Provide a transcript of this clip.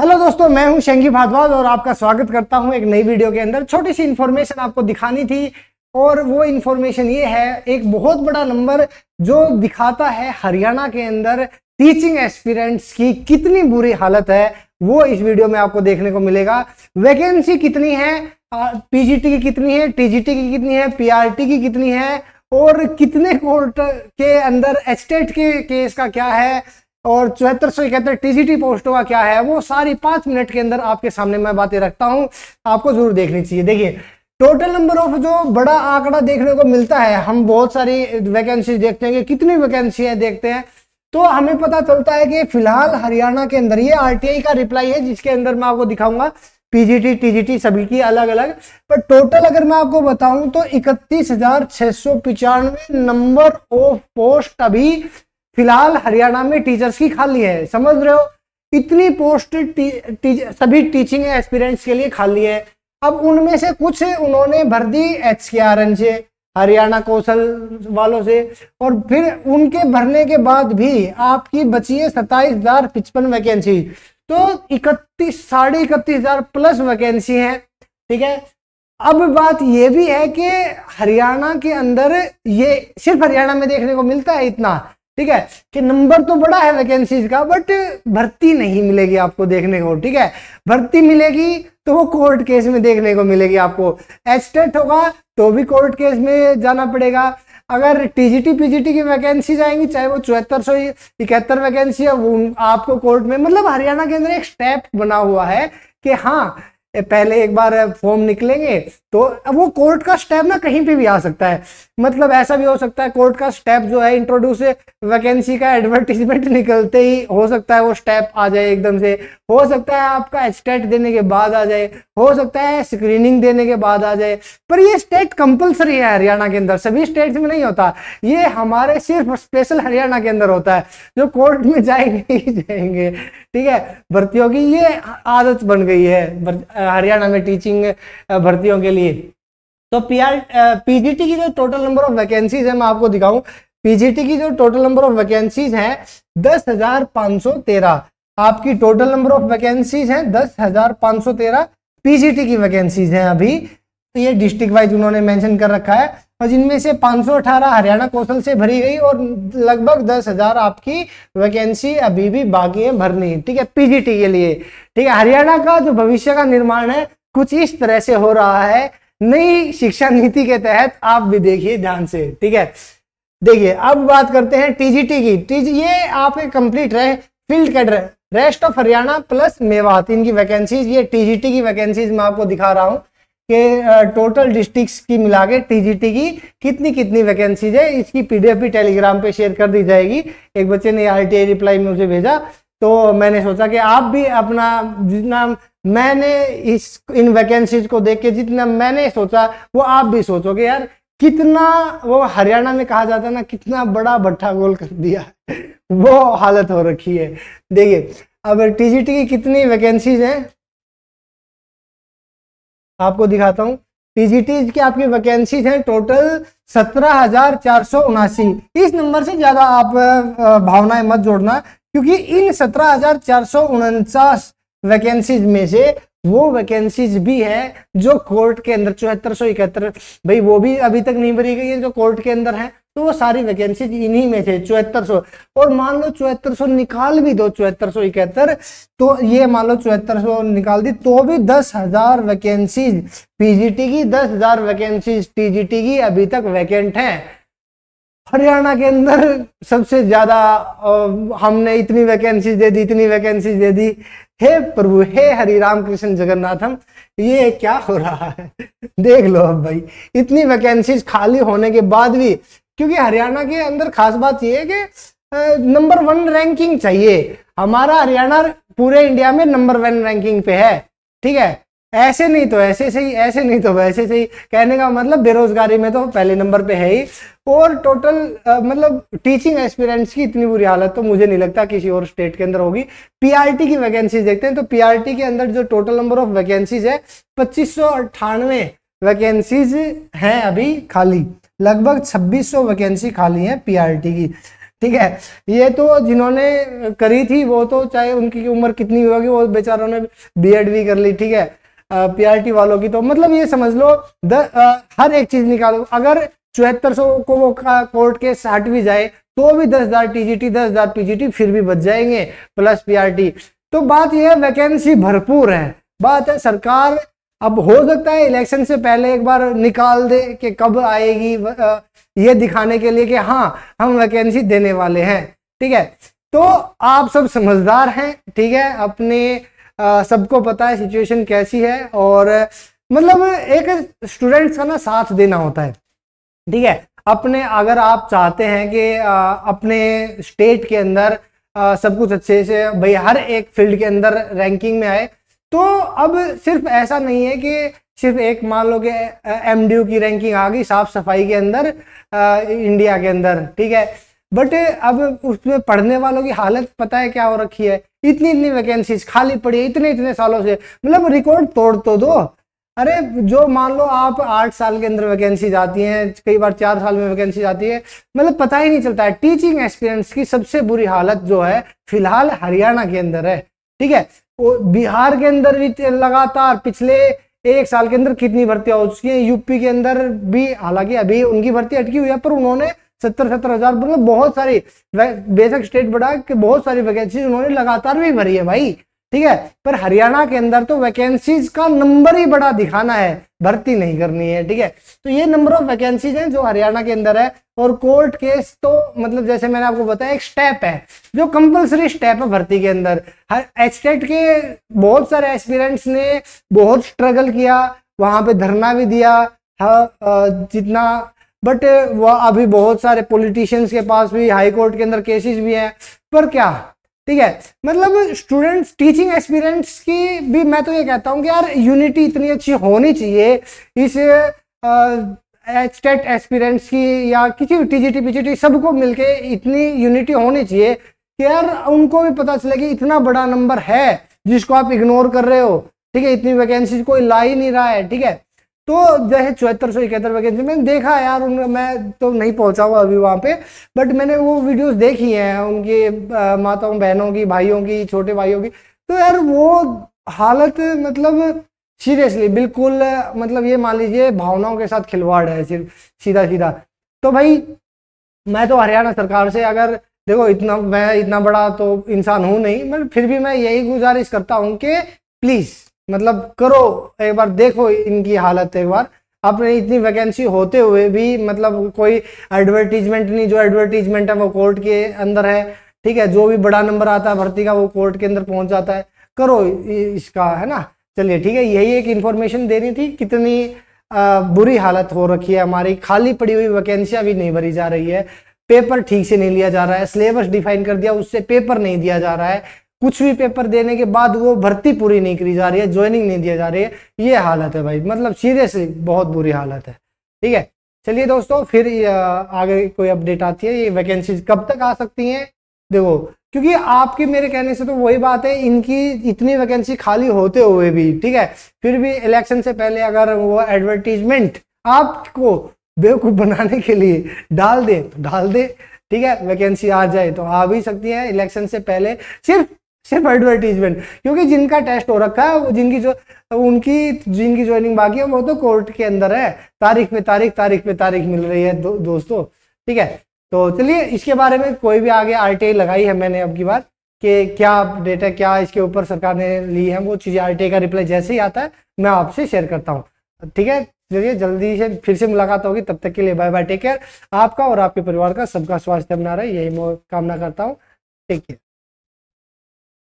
hello दोस्तों मैं हूं शंगी भारद्वाज और आपका स्वागत करता हूं एक नई वीडियो के अंदर छोटी सी इन्फॉर्मेशन आपको दिखानी थी और वो इन्फॉर्मेशन ये है एक बहुत बड़ा नंबर जो दिखाता है हरियाणा के अंदर टीचिंग एस्पिरेंट्स की कितनी बुरी हालत है वो इस वीडियो में आपको देखने को मिलेगा वैकेंसी कितनी है पीजीटी की कितनी है टीजीटी की कितनी है पीआरटी की कितनी है और कितने कोर्ट के अंदर एस्टेट के केस का क्या है और चौहत्तर सौ इकहत्तर टीजीटी पोस्टों का क्या है वो सारी पाँच मिनट के अंदर आपके सामने मैं बातें रखता हूँ आपको जरूर देखनी चाहिए देखिए टोटल नंबर ऑफ जो बड़ा आंकड़ा देखने को मिलता है हम बहुत सारी वैकेंसी देखते हैं कि कितनी वैकेंसी है देखते हैं तो हमें पता चलता है कि फिलहाल हरियाणा के अंदर ये आरटीआई का रिप्लाई है जिसके अंदर मैं आपको दिखाऊंगा पीजीटी टीजीटी सभी की अलग अलग पर टोटल अगर मैं आपको बताऊं तो इकतीस हजार छह सौ पिचानवे नंबर ऑफ पोस्ट अभी फिलहाल हरियाणा में टीचर्स की खाली है समझ रहे हो इतनी पोस्ट टी, टी, सभी टीचिंग एक्सपीरियंस के लिए खाली है अब उनमें से कुछ उन्होंने भर दी एच के आर एन से हरियाणा कौशल वालों से और फिर उनके भरने के बाद भी आपकी बची है सत्ताईस हजार पिचपन वैकेंसी तो इकतीस साढ़े इकतीस हजार प्लस वैकेंसी है ठीक है अब बात यह भी है कि हरियाणा के अंदर ये सिर्फ हरियाणा में देखने को मिलता है इतना ठीक है कि नंबर तो बड़ा है वैकेंसीज का बट भर्ती नहीं मिलेगी आपको देखने को ठीक है भर्ती मिलेगी तो वो कोर्ट केस में देखने को मिलेगी आपको एस्टेट होगा तो भी कोर्ट केस में जाना पड़ेगा अगर टीजीटी पीजीटी की वैकेंसी जाएंगी चाहे वो चौहत्तर सौ इकहत्तर वैकेंसी है वो आपको कोर्ट में मतलब हरियाणा के अंदर एक स्टेप बना हुआ है कि हाँ पहले एक बार फॉर्म निकलेंगे तो वो कोर्ट का स्टेप ना कहीं पे भी आ सकता है मतलब ऐसा भी हो सकता है कोर्ट का स्टेप जो है इंट्रोड्यूस वैकेंसी का एडवर्टीजमेंट निकलते ही हो सकता है वो स्टेप आ जाए एकदम से हो सकता है आपका स्टेट देने के बाद आ जाए हो सकता है स्क्रीनिंग देने के बाद आ जाए पर ये स्टेट कंपलसरी है हरियाणा के अंदर सभी स्टेट्स में नहीं होता ये हमारे सिर्फ स्पेशल हरियाणा के अंदर होता है जो कोर्ट में जाएंगे ही जाएंगे ठीक है भर्तियों की ये आदत बन गई है हरियाणा में टीचिंग भर्तियों के लिए चाहिए तो पीआर पीजीटी की जो टोटल नंबर ऑफ वैकेंसीज है मैं आपको दिखाऊं पीजीटी की जो टोटल नंबर ऑफ वैकेंसीज है दस हजार पांच सौ तेरह आपकी टोटल नंबर ऑफ वैकेंसीज है दस हजार पांच सौ तेरह पीजीटी की वैकेंसीज है अभी तो ये डिस्ट्रिक्ट वाइज उन्होंने मेंशन कर रखा है और जिनमें से पांच सौ अठारह हरियाणा कौशल से भरी गई और लगभग दस हजार आपकी वैकेंसी अभी भी बाकी है भरनी ठीक है पीजीटी के लिए ठीक है हरियाणा का जो भविष्य का निर्माण है कुछ इस तरह से हो रहा है नई शिक्षा नीति के तहत आप भी देखिए ध्यान से ठीक है देखिए अब बात करते हैं टीजीटी की टीजी ये आपके कंप्लीट रहे field cadre rest of Haryana plus Mewat इनकी वैकेंसीज ये टीजीटी की वैकेंसीज मैं आपको दिखा रहा हूँ कि टोटल डिस्ट्रिक्ट्स की मिला के टीजीटी की कितनी कितनी वैकेंसीज है इसकी पीडीएफ भी टेलीग्राम पे शेयर कर दी जाएगी एक बच्चे ने आरटीआई रिप्लाई में मुझे भेजा तो मैंने सोचा कि आप भी अपना जितना मैंने इस इन वैकेंसीज को देख के जितना मैंने सोचा वो आप भी सोचोगे यार कितना वो हरियाणा में कहा जाता है ना कितना बड़ा भट्ठा गोल कर दिया वो हालत हो रखी है देखिए अब टीजीटी की कितनी वैकेंसीज हैं आपको दिखाता हूँ टीजीटी की आपकी वैकेंसीज हैं टोटल सत्रह हजार चार सौ उनासी इस नंबर से ज्यादा आप भावनाएं मत जोड़ना क्योंकि इन सत्रह हजार चार सौ उनचास वैकेंसीज में से वो वैकेंसीज भी है जो कोर्ट के अंदर चौहत्तर सौ इकहत्तर भाई वो भी अभी तक नहीं भरी गई है जो कोर्ट के अंदर है तो वो सारी वैकेंसीज इन्हीं में से चौहत्तर सौ और मान लो चौहत्तर सौ निकाल भी दो चौहत्तर सौ इकहत्तर तो ये मान लो चौहत्तर सौ निकाल दी तो भी दस हजार वैकेंसीज पीजीटी की दस हजार वैकेंसीज टीजीटी की अभी तक वैकेंट है हरियाणा के अंदर सबसे ज्यादा हमने इतनी वैकेंसी दे दी इतनी वैकेंसी दे दी हे प्रभु हे हरी राम कृष्ण जगन्नाथम ये क्या हो रहा है देख लो अब भाई इतनी वैकेंसीज खाली होने के बाद भी क्योंकि हरियाणा के अंदर खास बात ये है कि नंबर वन रैंकिंग चाहिए हमारा हरियाणा पूरे इंडिया में नंबर वन रैंकिंग पे है ठीक है ऐसे नहीं तो ऐसे सही ऐसे नहीं तो वैसे सही कहने का मतलब बेरोजगारी में तो पहले नंबर पे है ही और टोटल आ, मतलब टीचिंग एक्सपीरियंस की इतनी बुरी हालत तो मुझे नहीं लगता किसी और स्टेट के अंदर होगी पीआरटी की वैकेंसीज देखते हैं तो पीआरटी के अंदर जो टोटल नंबर ऑफ वैकेंसीज है पच्चीस वैकेंसीज हैं अभी खाली लगभग छब्बीस वैकेंसी खाली हैं पी की ठीक है ये तो जिन्होंने करी थी वो तो चाहे उनकी उम्र कितनी होगी वो बेचारों ने बी भी कर ली ठीक है पीआरटी वालों की तो मतलब ये समझ लो द आ, हर एक चीज निकालो अगर चौहत्तर सौ को वो कोर्ट के हट भी जाए तो भी दस हजार टीजीटी दस हजार पीजीटी फिर भी बच जाएंगे प्लस पीआरटी तो बात यह है वैकेंसी भरपूर है बात है सरकार अब हो सकता है इलेक्शन से पहले एक बार निकाल दे कि कब आएगी ये दिखाने के लिए कि हाँ हम वैकेंसी देने वाले हैं ठीक है तो आप सब समझदार हैं ठीक है अपने सबको पता है सिचुएशन कैसी है और मतलब एक स्टूडेंट्स का ना साथ देना होता है ठीक है अपने अगर आप चाहते हैं कि अपने स्टेट के अंदर सब कुछ अच्छे से भाई हर एक फील्ड के अंदर रैंकिंग में आए तो अब सिर्फ ऐसा नहीं है कि सिर्फ एक मान लो कि एम की रैंकिंग आ गई साफ सफाई के अंदर आ, इंडिया के अंदर ठीक है बट अब उसमें पढ़ने वालों की हालत पता है क्या हो रखी है इतनी इतनी वैकेंसीज खाली पड़ी है इतने इतने सालों से मतलब रिकॉर्ड तोड़ तो दो अरे जो मान लो आप आठ साल के अंदर वैकेंसी जाती हैं कई बार चार साल में वैकेंसी आती है मतलब पता ही नहीं चलता है टीचिंग एक्सपीरियंस की सबसे बुरी हालत जो है फिलहाल हरियाणा के अंदर है ठीक है बिहार के अंदर भी लगातार पिछले एक साल के अंदर कितनी भर्तियां हो चुकी हैं यूपी के अंदर भी हालांकि अभी उनकी भर्ती अटकी हुई है पर उन्होंने सत्तर सत्तर हजार मतलब बहुत सारी बेसिक स्टेट बढ़ा कि बहुत सारी वैकेंसी उन्होंने लगातार भी भरी है भाई ठीक है पर हरियाणा के अंदर तो वैकेंसीज का नंबर ही बड़ा दिखाना है भर्ती नहीं करनी है ठीक है तो ये नंबर ऑफ वैकेंसीज हैं जो हरियाणा के अंदर है और कोर्ट केस तो मतलब जैसे मैंने आपको बताया एक स्टेप है जो कंपलसरी स्टेप है भर्ती के अंदर हर एस्टेट के बहुत सारे एस्पिरेंट्स ने बहुत स्ट्रगल किया वहां पे धरना भी दिया हाँ, जितना बट uh, वह अभी बहुत सारे पॉलिटिशियंस के पास भी हाई कोर्ट के अंदर केसेस भी हैं पर क्या ठीक है मतलब स्टूडेंट्स टीचिंग एक्सपीरियंस की भी मैं तो ये कहता हूँ कि यार यूनिटी इतनी अच्छी होनी चाहिए इस स्टेट एक्सपीरियंस की या किसी टीजीटी पीजीटी सबको मिलके इतनी यूनिटी होनी चाहिए कि यार उनको भी पता चले कि इतना बड़ा नंबर है जिसको आप इग्नोर कर रहे हो ठीक है इतनी वैकेंसी कोई ला ही नहीं रहा है ठीक है तो जो है चौहत्तर सौ इकहत्तर वगैरह मैंने देखा यार उन मैं तो नहीं पहुंचा हुआ अभी वहाँ पे बट मैंने वो वीडियोस देखी हैं उनके माताओं बहनों की भाइयों की छोटे भाइयों की तो यार वो हालत मतलब सीरियसली बिल्कुल मतलब ये मान लीजिए भावनाओं के साथ खिलवाड़ है सिर्फ सीधा सीधा तो भाई मैं तो हरियाणा सरकार से अगर देखो इतना मैं इतना बड़ा तो इंसान हूँ नहीं मैं फिर भी मैं यही गुजारिश करता हूँ कि प्लीज़ मतलब करो एक बार देखो इनकी हालत एक बार अपने इतनी वैकेंसी होते हुए भी मतलब कोई एडवर्टीजमेंट नहीं जो एडवर्टीजमेंट है वो कोर्ट के अंदर है ठीक है जो भी बड़ा नंबर आता है भर्ती का वो कोर्ट के अंदर पहुंच जाता है करो इसका है ना चलिए ठीक है यही एक इन्फॉर्मेशन देनी थी कितनी आ, बुरी हालत हो रखी है हमारी खाली पड़ी हुई वैकेंसियाँ भी नहीं भरी जा रही है पेपर ठीक से नहीं लिया जा रहा है सिलेबस डिफाइन कर दिया उससे पेपर नहीं दिया जा रहा है कुछ भी पेपर देने के बाद वो भर्ती पूरी नहीं करी जा रही है ज्वाइनिंग नहीं दिया जा रही है ये हालत है भाई मतलब सीरियसली बहुत बुरी हालत है ठीक है चलिए दोस्तों फिर आगे कोई अपडेट आती है ये वैकेंसीज कब तक आ सकती हैं देखो क्योंकि आपके मेरे कहने से तो वही बात है इनकी इतनी वैकेंसी खाली होते हुए भी ठीक है फिर भी इलेक्शन से पहले अगर वो एडवर्टीजमेंट आपको बेवकूफ़ बनाने के लिए डाल दे तो डाल दे ठीक है वैकेंसी आ जाए तो आ भी सकती है इलेक्शन से पहले सिर्फ सिर्फ एडवर्टीजमेंट क्योंकि जिनका टेस्ट हो रखा है जिनकी जो उनकी जिनकी ज्वाइनिंग बाकी है वो तो कोर्ट के अंदर है तारीख पे तारीख तारीख पे तारीख मिल रही है दो, दोस्तों ठीक है तो चलिए इसके बारे में कोई भी आगे आर लगाई है मैंने अब की बार कि क्या डेटा क्या इसके ऊपर सरकार ने ली है वो चीज़ें आर का रिप्लाई जैसे ही आता है मैं आपसे शेयर करता हूँ ठीक है चलिए जल्दी से फिर से मुलाकात होगी तब तक के लिए बाय बाय टेक केयर आपका और आपके परिवार का सबका स्वास्थ्य बना रहे यही मैं कामना करता हूँ टेक केयर